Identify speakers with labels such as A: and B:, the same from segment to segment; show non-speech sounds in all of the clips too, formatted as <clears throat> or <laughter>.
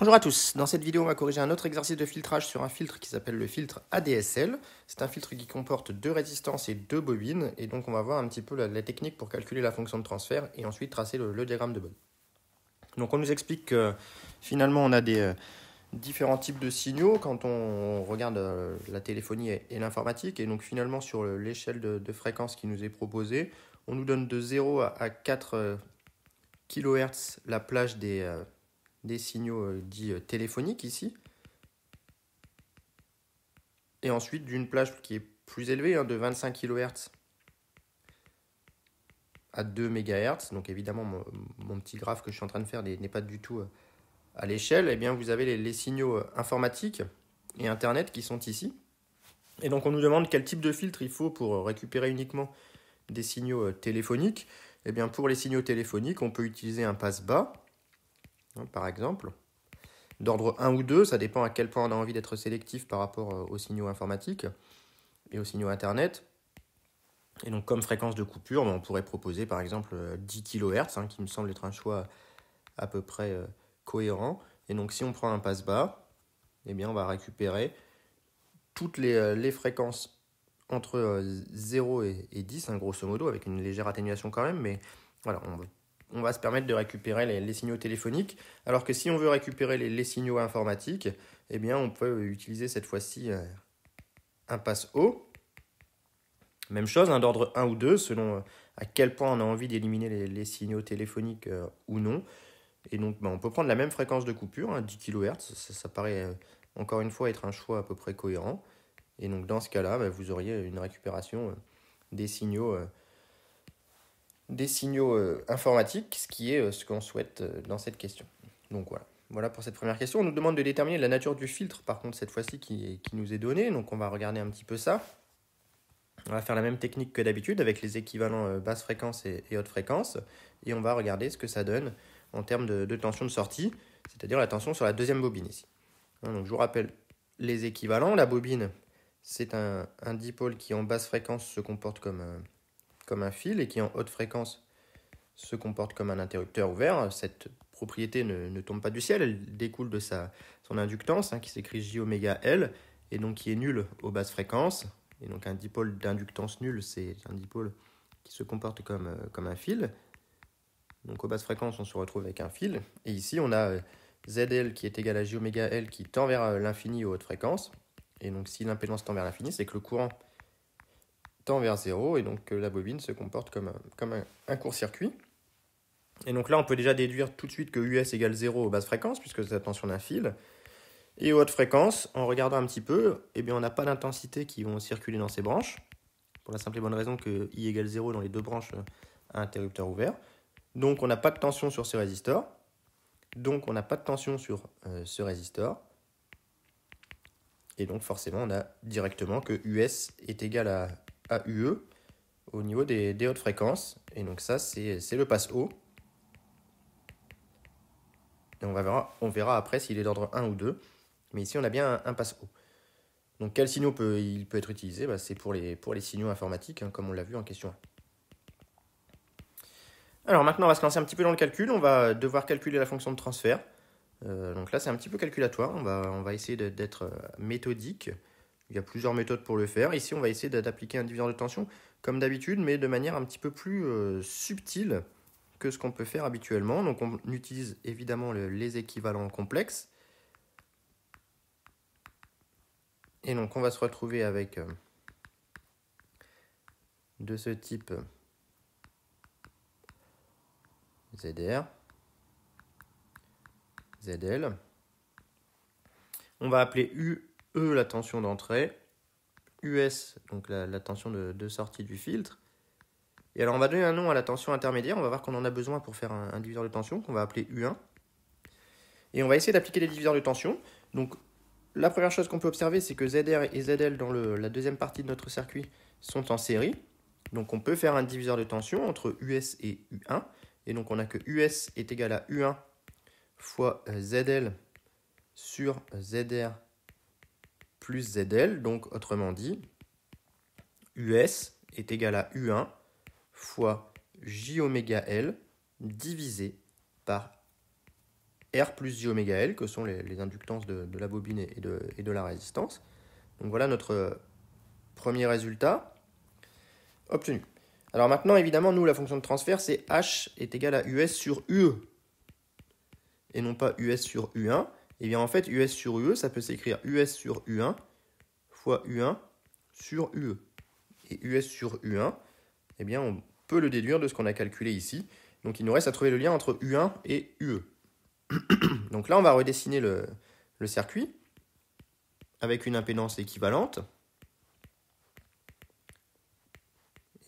A: Bonjour à tous, dans cette vidéo on va corriger un autre exercice de filtrage sur un filtre qui s'appelle le filtre ADSL. C'est un filtre qui comporte deux résistances et deux bobines et donc on va voir un petit peu la, technique pour calculer la fonction de transfert et ensuite tracer le, diagramme de bonne. Donc on nous explique que finalement on a des euh, différents types de signaux quand on, regarde euh, la téléphonie et, l'informatique et donc finalement sur l'échelle de, fréquence qui nous est proposée on nous donne de 0 à, 4 euh, kHz la plage des des signaux euh, dits euh, téléphoniques ici. Et ensuite d'une plage qui est plus élevée, hein, de 25 kHz à 2 MHz. Donc évidemment, mon, petit graphe que je suis en train de faire n'est pas du tout euh, à l'échelle. Et eh bien, vous avez les, signaux informatiques et Internet qui sont ici. Et donc on nous demande quel type de filtre il faut pour récupérer uniquement des signaux téléphoniques. Et eh bien pour les signaux téléphoniques, on peut utiliser un passe bas Hein, par exemple. D'ordre 1 ou 2, ça dépend à quel point on a envie d'être sélectif par rapport euh, aux signaux informatiques et aux signaux Internet. Et donc comme fréquence de coupure, ben, on pourrait proposer par exemple 10 euh, kHz, hein, qui me semble être un choix à peu près euh, cohérent. Et donc si on prend un passe-bas, eh bien on va récupérer toutes les, fréquences entre 0 et, 10, hein, grosso modo, avec une légère atténuation quand même, mais voilà, on on va se permettre de récupérer les, signaux téléphoniques. Alors que si on veut récupérer les, signaux informatiques, eh bien, on peut utiliser cette fois-ci euh, un passe haut. Même chose, hein, un d'ordre 1 ou 2, selon euh, à quel point on a envie d'éliminer les, signaux téléphoniques euh, ou non. Et donc, ben, on peut prendre la même fréquence de coupure, 10 hein, kHz, ça, paraît encore une fois être un choix à peu près cohérent. Et donc, dans ce cas-là, ben, vous auriez une récupération des signaux des signaux euh, informatiques, ce qui est euh, ce qu'on souhaite euh, dans cette question. Donc voilà. Voilà pour cette première question. On nous demande de déterminer la nature du filtre, par contre, cette fois-ci, qui, nous est donné. Donc on va regarder un petit peu ça. On va faire la même technique que d'habitude avec les équivalents basse fréquence et, haute fréquence. Et on va regarder ce que ça donne en termes de, tension de sortie, c'est-à-dire la tension sur la deuxième bobine ici. Hein, donc je vous rappelle les équivalents. La bobine, c'est un, un, dipôle qui en basse fréquence se comporte comme comme un fil et qui en haute fréquence se comporte comme un interrupteur ouvert, cette propriété ne, tombe pas du ciel, elle découle de sa, son inductance hein, qui s'écrit J oméga L et donc qui est nulle aux basses fréquences. Et donc un dipôle d'inductance nulle, c'est un dipôle qui se comporte comme, euh, comme un fil. Donc aux basses fréquences, on se retrouve avec un fil. Et ici, on a euh, ZL qui est égal à J oméga L qui tend vers euh, l'infini aux hautes fréquences. Et donc si l'impédance tend vers l'infini, c'est que le courant vers 0 et donc euh, la bobine se comporte comme, un, comme un, court-circuit. Et donc là, on peut déjà déduire tout de suite que US égale 0 aux basses fréquences, puisque c'est la tension d'un fil. Et aux hautes fréquences, en regardant un petit peu, eh bien, on n'a pas d'intensité qui vont circuler dans ces branches, pour la simple et bonne raison que I égale 0 dans les deux branches euh, à interrupteur ouvert. Donc on n'a pas de tension sur ce résistor. Donc on n'a pas de tension sur euh, ce résistor. Et donc forcément, on a directement que US est égal à E au niveau des, hautes fréquences. Et donc ça, c'est le passe haut. Et on, verra, on verra après s'il est d'ordre 1 ou 2. Mais ici, on a bien un, passe haut. Donc quel signaux peut, il peut être utilisé bah, C'est pour les, pour les signaux informatiques, hein, comme on l'a vu en question 1. Alors maintenant, on va se lancer un petit peu dans le calcul. On va devoir calculer la fonction de transfert. Euh, donc là, c'est un petit peu calculatoire. On va, on va essayer d'être euh, méthodique. Il y a plusieurs méthodes pour le faire. Ici, on va essayer d'appliquer un diviseur de tension comme d'habitude, mais de manière un petit peu plus euh, subtile que ce qu'on peut faire habituellement. Donc on utilise évidemment les équivalents complexes. Et donc on va se retrouver avec euh, de ce type ZR, ZL. On va appeler U E, la tension d'entrée, US, donc la, tension de, sortie du filtre. Et alors on va donner un nom à la tension intermédiaire, on va voir qu'on en a besoin pour faire un, diviseur de tension qu'on va appeler U1. Et on va essayer d'appliquer les diviseurs de tension. Donc la première chose qu'on peut observer, c'est que ZR et ZL dans la deuxième partie de notre circuit sont en série. Donc on peut faire un diviseur de tension entre US et U1. Et donc on a que US est égal à U1 fois ZL sur ZR plus ZL, donc autrement dit, US est égal à U1 fois J oméga L divisé par R plus J oméga L, que sont les, inductances de, la bobine et de, et de la résistance. Donc voilà notre euh, premier résultat obtenu. Alors maintenant, évidemment, nous, la fonction de transfert, c'est H est égal à US sur UE, et non pas US sur U1. Et eh bien en fait, US sur UE, ça peut s'écrire US sur U1 fois U1 sur UE. Et US sur U1, eh bien on peut le déduire de ce qu'on a calculé ici. Donc il nous reste à trouver le lien entre U1 et UE. <coughs> Donc là, on va redessiner le, le circuit avec une impédance équivalente.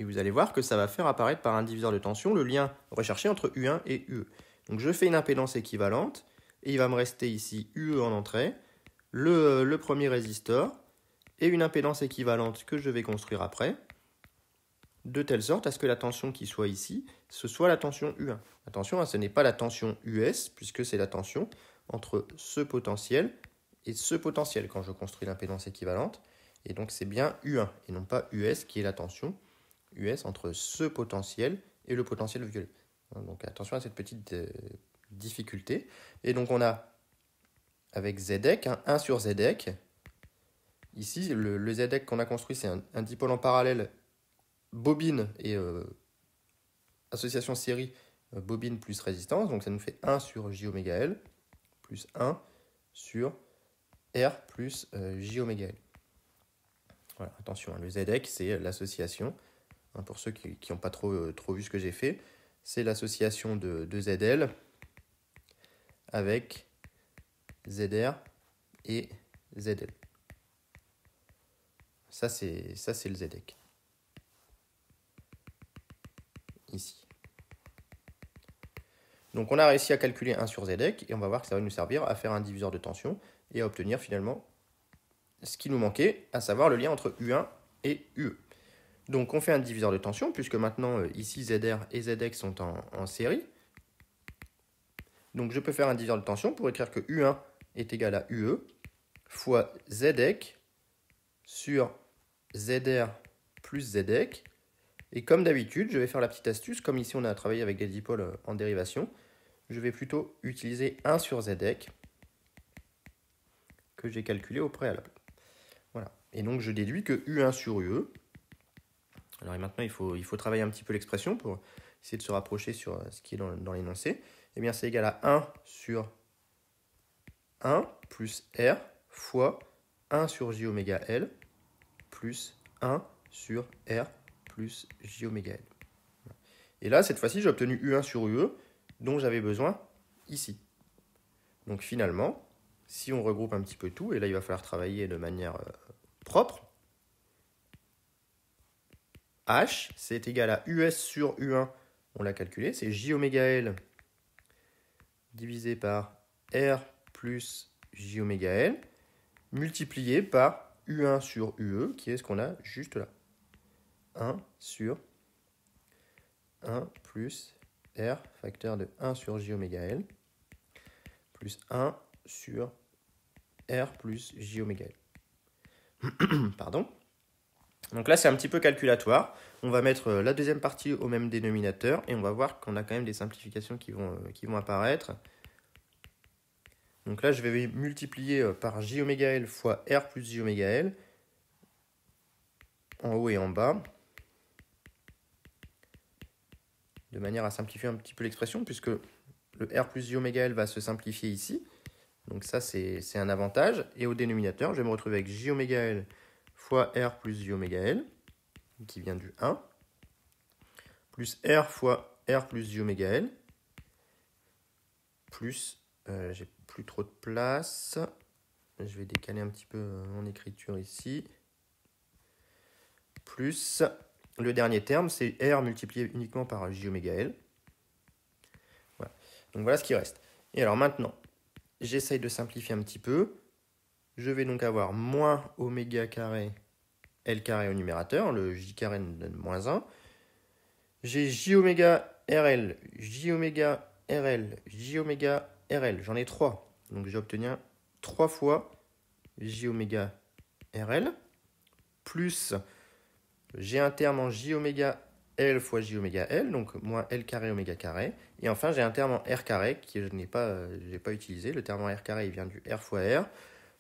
A: Et vous allez voir que ça va faire apparaître par un diviseur de tension le lien recherché entre U1 et UE. Donc je fais une impédance équivalente et il va me rester ici UE en entrée, le, premier résistor, et une impédance équivalente que je vais construire après, de telle sorte à ce que la tension qui soit ici, ce soit la tension U1. Attention, hein, ce n'est pas la tension US, puisque c'est la tension entre ce potentiel et ce potentiel quand je construis l'impédance équivalente. Et donc c'est bien U1 et non pas US qui est la tension US entre ce potentiel et le potentiel violet. Hein, donc attention à cette petite euh, difficulté. Et donc on a avec Zec, hein, un 1 sur Zec, Ici, le, Zec qu'on a construit, c'est un, dipôle en parallèle bobine et euh, association série euh, bobine plus résistance. Donc ça nous fait 1 sur J oméga L plus 1 sur R plus euh, J oméga L. attention, hein, le Zec c'est l'association. Hein, pour ceux qui n'ont pas trop, trop vu ce que j'ai fait, c'est l'association de, de ZL avec ZR et ZL. Ça, c'est, le ZEC. Ici. Donc, on a réussi à calculer 1 sur ZEC et on va voir que ça va nous servir à faire un diviseur de tension et à obtenir finalement ce qui nous manquait, à savoir le lien entre U1 et UE. Donc, on fait un diviseur de tension puisque maintenant, euh, ici, ZR et Zdec sont en série. Donc je peux faire un diviseur de tension pour écrire que U1 est égal à UE fois ZEC sur ZR plus ZEC. Et comme d'habitude, je vais faire la petite astuce, comme ici on a travaillé avec des euh, dipôles en dérivation, je vais plutôt utiliser 1 sur ZEC que j'ai calculé au préalable. Voilà. Et donc je déduis que U1 sur UE, alors et maintenant il faut, travailler un petit peu l'expression pour essayer de se rapprocher sur euh, ce qui est dans l'énoncé, eh bien c'est égal à 1 sur 1 plus R fois 1 sur J oméga L plus 1 sur R plus J oméga L. Et là, cette fois-ci, j'ai obtenu U1 sur UE dont j'avais besoin ici. Donc finalement, si on regroupe un petit peu tout, et là il va falloir travailler de manière euh, propre, H, c'est égal à US sur U1, on l'a calculé, c'est J oméga L divisé par R plus J oméga L multiplié par U1 sur UE, qui est ce qu'on a juste là. 1 sur 1 plus R, facteur de 1 sur J oméga L, plus 1 sur R plus J oméga L. <clears throat> Pardon. Donc là, c'est un petit peu calculatoire. On va mettre euh, la deuxième partie au même dénominateur et on va voir qu'on a quand même des simplifications qui vont, euh, qui vont apparaître. Donc là, je vais multiplier euh, par j oméga l fois r plus j oméga l en haut et en bas de manière à simplifier un petit peu l'expression puisque le r plus j l va se simplifier ici. Donc ça, c'est un avantage. Et au dénominateur, je vais me retrouver avec j oméga l fois R plus J oméga L, qui vient du 1, plus R fois R plus J oméga L, plus, euh, j'ai plus trop de place, je vais décaler un petit peu euh, mon écriture ici, plus le dernier terme, c'est R multiplié uniquement par J oméga L. Voilà. Donc voilà ce qui reste. Et alors maintenant, j'essaye de simplifier un petit peu. Je vais donc avoir moins oméga carré L carré au numérateur, le J carré donne moins 1. J'ai J oméga RL, J oméga RL, J oméga RL. J'en ai 3. Donc j'obtiens 3 fois J oméga RL plus j'ai un terme en J oméga L fois J oméga L, donc moins L carré oméga carré. Et enfin, j'ai un terme en R carré que je n'ai pas, euh, pas utilisé. Le terme en R carré, il vient du R fois R.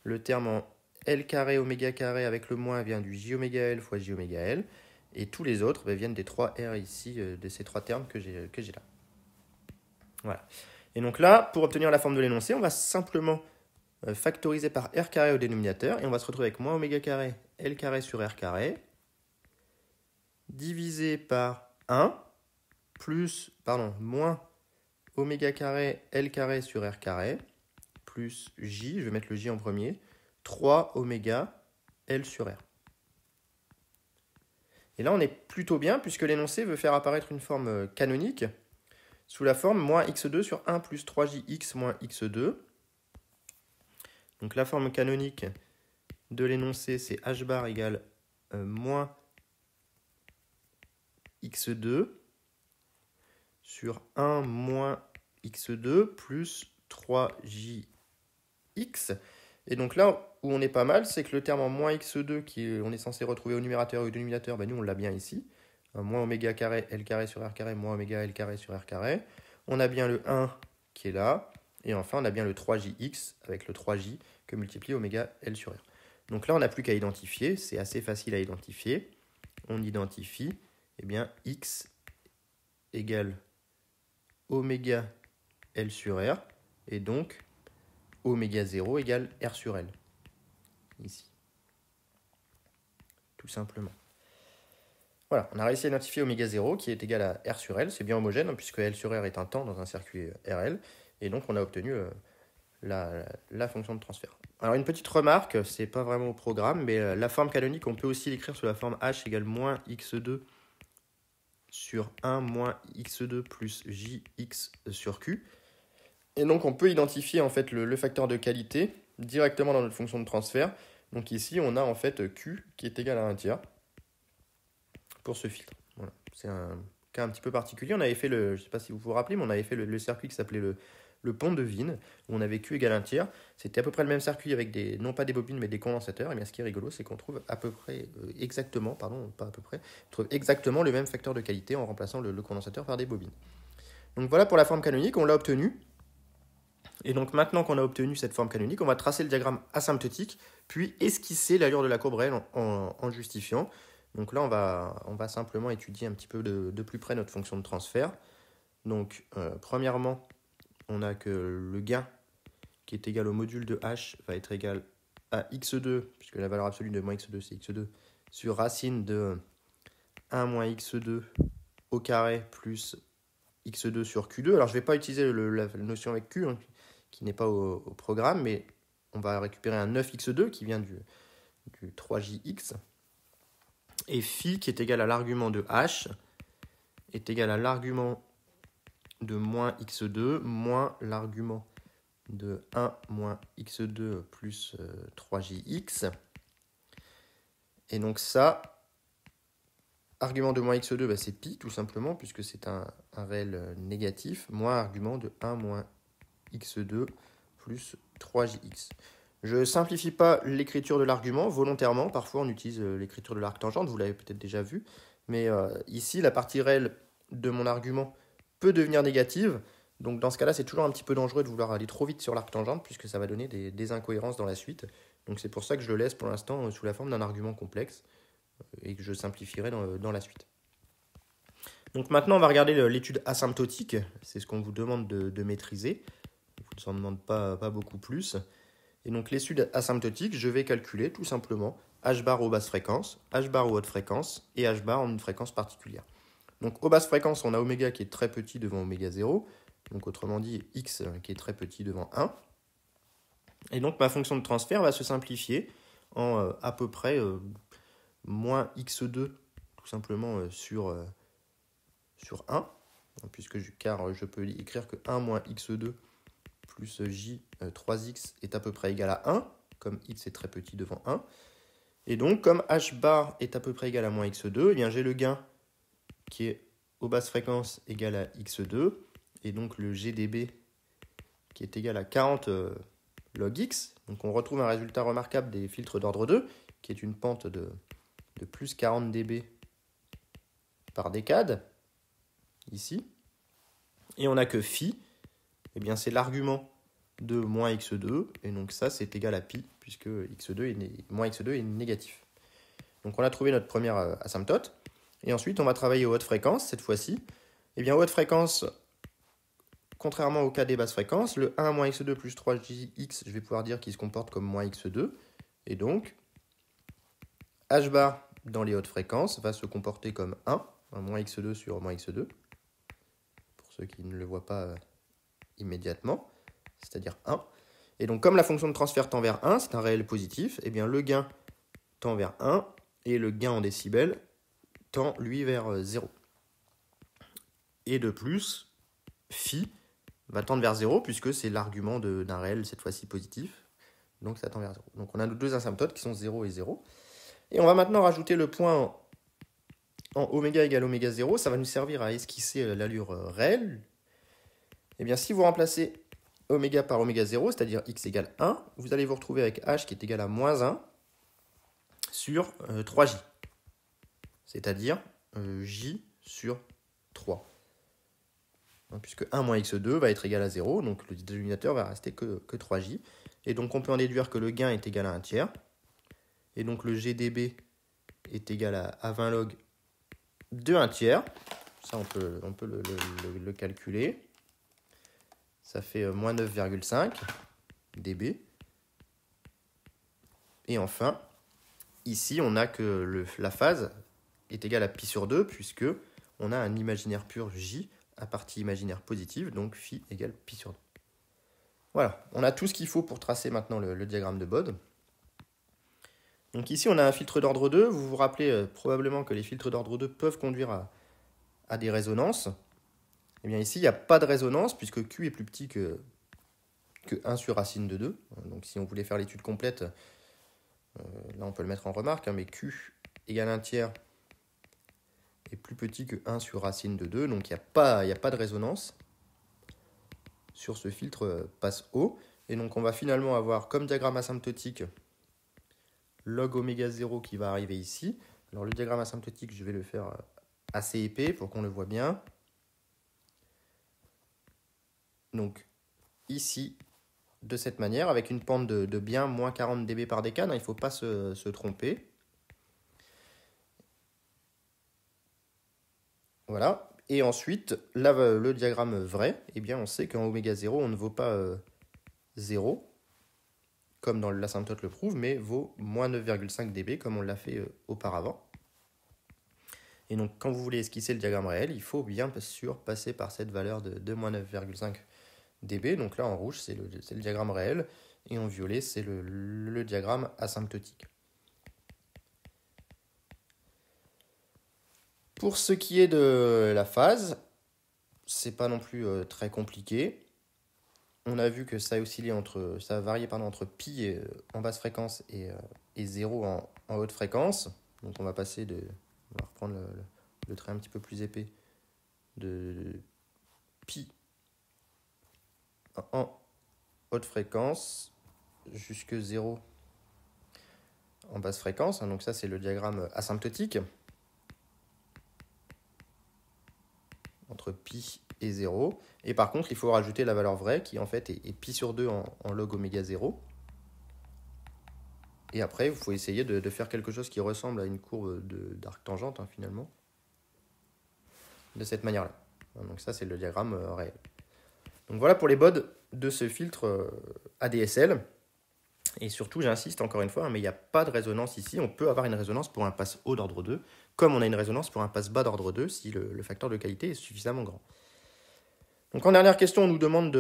A: Le terme en L carré oméga carré avec le moins vient du J oméga L fois J oméga L. Et tous les autres ben, viennent des trois R ici, euh, de ces trois termes que j'ai, que j'ai là. Voilà. Et donc là, pour obtenir la forme de l'énoncé, on va simplement euh, factoriser par R carré au dénominateur et on va se retrouver avec moins oméga carré L carré sur R carré divisé par 1 plus, pardon, moins oméga carré L carré sur R carré J, je vais mettre le J en premier, 3 oméga L sur R. Et là, on est plutôt bien puisque l'énoncé veut faire apparaître une forme euh, canonique sous la forme moins x2 sur 1 plus 3jx moins x2. Donc la forme canonique de l'énoncé, c'est h bar égale euh, moins x2 sur 1 moins x2 plus 3jx x. Et donc là où on est pas mal, c'est que le terme en moins x2 on est censé retrouver au numérateur et au dénominateur, ben nous on l'a bien ici. moins oméga carré L carré sur R carré moins oméga L carré sur R carré. On a bien le 1 qui est là. Et enfin, on a bien le 3jx avec le 3j que multiplie oméga L sur R. Donc là, on n'a plus qu'à identifier. C'est assez facile à identifier. On identifie, et eh bien, x égale oméga L sur R. Et donc, oméga 0 égale R sur L. Ici. Tout simplement. Voilà, on a réussi à identifier oméga 0 qui est égal à R sur L. C'est bien homogène hein, puisque L sur R est un temps dans un circuit euh, RL. Et donc on a obtenu euh, la, fonction de transfert. Alors une petite remarque, c'est pas vraiment au programme, mais euh, la forme canonique, on peut aussi l'écrire sous la forme h égale moins x2 sur 1 moins x2 plus jx sur q. Et donc on peut identifier en fait le, facteur de qualité directement dans notre fonction de transfert. Donc ici on a en fait Q qui est égal à 1 tiers pour ce filtre. C'est un cas un petit peu particulier. On avait fait le, je sais pas si vous vous rappelez, mais on avait fait le, circuit qui s'appelait le, pont de Vigne, où on avait Q à 1 tiers. C'était à peu près le même circuit avec des, non pas des bobines, mais des condensateurs. Et bien ce qui est rigolo, c'est qu'on trouve à peu près, euh, exactement, pardon, pas à peu près, trouve exactement le même facteur de qualité en remplaçant le, le condensateur par des bobines. Donc voilà pour la forme canonique, on l'a obtenue. Et donc maintenant qu'on a obtenu cette forme canonique, on va tracer le diagramme asymptotique, puis esquisser l'allure de la courbe réelle en, justifiant. Donc là, on va, on va simplement étudier un petit peu de, plus près notre fonction de transfert. Donc euh, premièrement, on a que le gain qui est égal au module de h va être égal à x2, puisque la valeur absolue de moins x2 c'est x2, sur racine de 1 moins x2 au carré plus x2 sur q2. Alors je ne vais pas utiliser la, notion avec q, hein, qui n'est pas au, programme, mais on va récupérer un 9x2 qui vient du, 3jx. Et phi qui est égal à l'argument de h est égal à l'argument de moins x2 moins l'argument de 1 moins x2 plus 3jx. Euh, Et donc ça, argument de moins x2, bah, c'est pi tout simplement, puisque c'est un, un, réel euh, négatif, moins argument de 1 moins x2 plus 3jx. Je simplifie pas l'écriture de l'argument volontairement. Parfois, on utilise euh, l'écriture de l'arc tangente, vous l'avez peut-être déjà vu. Mais euh, ici, la partie réelle de mon argument peut devenir négative. Donc dans ce cas-là, c'est toujours un petit peu dangereux de vouloir aller trop vite sur l'arc tangente, puisque ça va donner des, incohérences dans la suite. Donc c'est pour ça que je le laisse pour l'instant euh, sous la forme d'un argument complexe, et que je simplifierai dans, la suite. Donc maintenant, on va regarder l'étude asymptotique, c'est ce qu'on vous demande de maîtriser ne demande pas, beaucoup plus. Et donc les asymptotique, asymptotiques, je vais calculer tout simplement h bar aux basse fréquences, h bar aux hautes fréquences et h bar en une fréquence particulière. Donc aux basses fréquences, on a oméga qui est très petit devant oméga 0, donc autrement dit x qui est très petit devant 1. Et donc ma fonction de transfert va se simplifier en euh, à peu près euh, moins x2 tout simplement euh, sur, sur 1, puisque car je peux écrire que 1 moins x2 plus j 3x euh, est à peu près égal à 1, comme x est très petit devant 1. Et donc, comme h bar est à peu près égal à moins x2, eh bien j'ai le gain qui est aux basses fréquences égal à x2, et donc le GDB qui est égal à 40 euh, log x. Donc on retrouve un résultat remarquable des filtres d'ordre 2, qui est une pente de, plus 40 dB par décade, ici. Et on n'a que φ eh bien c'est l'argument de moins x2, et donc ça c'est égal à pi, puisque x2 est moins x2 est négatif. Donc on a trouvé notre première euh, asymptote, et ensuite on va travailler aux hautes fréquences, cette fois-ci. Et eh bien aux hautes fréquences, contrairement au cas des basses fréquences, le 1 moins x2 plus 3jx, je vais pouvoir dire qu'il se comporte comme moins x2, et donc h bar dans les hautes fréquences va se comporter comme 1, moins x2 sur moins x2, pour ceux qui ne le voient pas euh, immédiatement, c'est-à-dire 1. Et donc comme la fonction de transfert tend vers 1, c'est un réel positif, et eh bien le gain tend vers 1 et le gain en décibels tend lui vers 0. Euh, et de plus, phi va tendre vers 0 puisque c'est l'argument d'un réel cette fois-ci positif, donc ça tend vers 0. Donc on a nos deux asymptotes qui sont 0 et 0. Et on va maintenant rajouter le point en oméga égale ω 0, ça va nous servir à esquisser euh, l'allure euh, réelle eh bien, si vous remplacez oméga par oméga 0, c'est-à-dire x égale 1, vous allez vous retrouver avec h qui est égal à moins 1 sur 3j, euh, c'est-à-dire euh, j sur 3. Puisque 1 moins x2 va être égal à 0, donc le dénominateur va rester que, 3j. Et donc on peut en déduire que le gain est égal à 1 tiers. Et donc le GDB est égal à, 20 log de 1 tiers. Ça, on peut, le calculer ça fait euh, moins 9,5 dB. Et enfin, ici, on a que le, la phase est égale à pi sur 2, puisque on a un imaginaire pur J, à partie imaginaire positive, donc phi égale pi sur 2. Voilà, on a tout ce qu'il faut pour tracer maintenant le, diagramme de Bode. Donc ici, on a un filtre d'ordre 2. Vous vous rappelez euh, probablement que les filtres d'ordre 2 peuvent conduire à des résonances. Eh bien ici, il n'y a pas de résonance puisque Q est plus petit que, 1 sur racine de 2. Donc si on voulait faire l'étude complète, euh, là on peut le mettre en remarque, hein, mais Q égale 1 tiers est plus petit que 1 sur racine de 2, donc il n'y a, pas, a pas de résonance sur ce filtre euh, passe haut Et donc on va finalement avoir comme diagramme asymptotique log oméga 0 qui va arriver ici. Alors le diagramme asymptotique, je vais le faire euh, assez épais pour qu'on le voit bien donc ici de cette manière, avec une pente de, bien moins 40 dB par décade, hein, il ne faut pas se, tromper. Voilà, et ensuite, là, euh, le diagramme vrai, eh bien, on sait qu'en oméga 0, on ne vaut pas 0, euh, comme dans l'asymptote le prouve, mais vaut moins 9,5 dB, comme on l'a fait euh, auparavant. Et donc, quand vous voulez esquisser le diagramme réel, il faut bien sûr passer par cette valeur de, de moins 9,5 dB. Donc là, en rouge, c'est le, diagramme réel, et en violet, c'est le, diagramme asymptotique. Pour ce qui est de la phase, c'est pas non plus euh, très compliqué. On a vu que ça oscillait entre, ça variait pardon, entre pi euh, en basse fréquence et, euh, et 0 en, haute fréquence. Donc on va passer de, on va reprendre le, trait un petit peu plus épais de, de pi en haute fréquence jusque 0 en basse fréquence. Hein, donc ça, c'est le diagramme asymptotique entre pi et 0. Et par contre, il faut rajouter la valeur vraie qui en fait est, pi sur 2 en, log oméga 0. Et après, il faut essayer de, faire quelque chose qui ressemble à une courbe d'arc tangente hein, finalement. De cette manière-là. Hein, donc ça, c'est le diagramme euh, réel voilà pour les bods de ce filtre euh, ADSL. Et surtout, j'insiste encore une fois, hein, mais il n'y a pas de résonance ici. On peut avoir une résonance pour un passe haut d'ordre 2, comme on a une résonance pour un passe bas d'ordre 2 si le, facteur de qualité est suffisamment grand. Donc en dernière question, on nous demande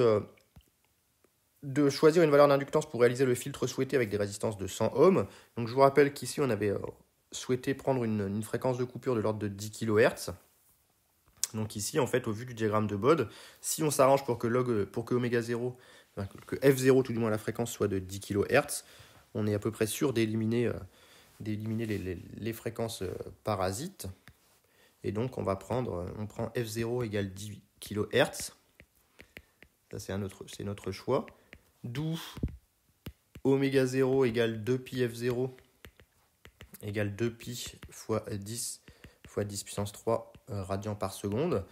A: de, choisir une valeur d'inductance pour réaliser le filtre souhaité avec des résistances de 100 ohms. Donc je vous rappelle qu'ici, on avait euh, souhaité prendre une, une fréquence de coupure de l'ordre de 10 kHz. Donc ici, en fait, au vu du diagramme de Bode, si on s'arrange pour que log, pour que oméga 0, que f0 tout du moins la fréquence soit de 10 kHz, on est à peu près sûr d'éliminer euh, d'éliminer les, fréquences euh, parasites. Et donc on va prendre, euh, on prend f0 égale 10 kHz. Ça c'est un autre, c'est notre choix. D'où oméga 0 égale 2 pi f0 égale 2 pi fois 10 fois 10 puissance 3 euh, radians par seconde.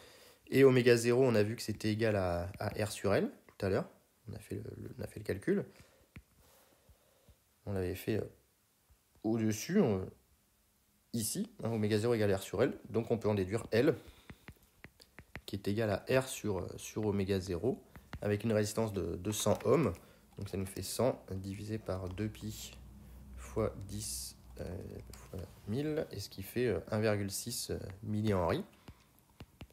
A: Et oméga 0, on a vu que c'était égal à, R sur L tout à l'heure. On, a fait le, fait le calcul. On l'avait fait euh, au-dessus, ici, hein, oméga 0 égale R sur L. Donc on peut en déduire L, qui est égal à R sur, euh, sur oméga 0, avec une résistance de 200 ohms. Donc ça nous fait 100 divisé par 2pi fois 10 1000, euh, et ce qui fait 1,6 euh, euh, millihenry,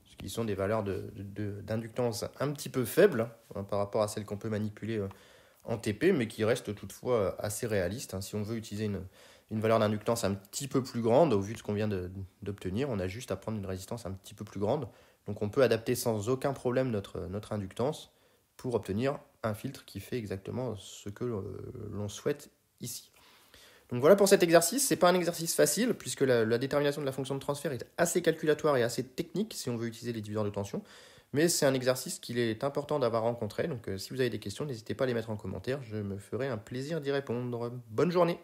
A: ce qui sont des valeurs d'inductance un petit peu faibles hein, par rapport à celles qu'on peut manipuler en TP, mais qui restent toutefois assez réalistes. Hein. Si on veut utiliser une, valeur d'inductance un petit peu plus grande, au vu de ce qu'on vient d'obtenir, on a juste à prendre une résistance un petit peu plus grande. Donc on peut adapter sans aucun problème notre, notre inductance pour obtenir un filtre qui fait exactement ce que l'on souhaite ici. Donc voilà pour cet exercice. Ce n'est pas un exercice facile puisque la, détermination de la fonction de transfert est assez calculatoire et assez technique si on veut utiliser les diviseurs de tension. Mais c'est un exercice qu'il est important d'avoir rencontré. Donc euh, si vous avez des questions, n'hésitez pas à les mettre en commentaire. Je me ferai un plaisir d'y répondre. Bonne journée